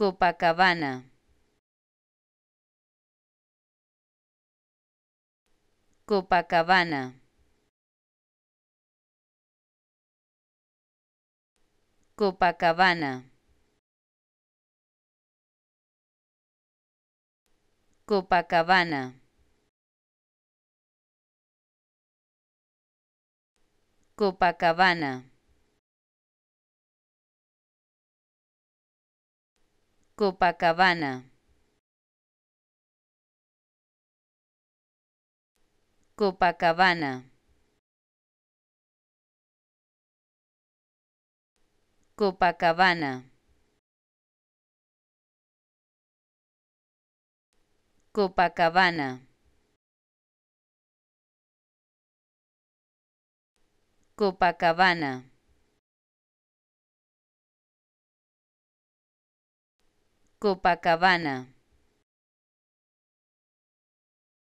Copacabana. Copacabana. Copacabana. Copacabana. Copacabana. Copacabana. Copacabana. Copacabana. Copacabana. Copacabana. Copacabana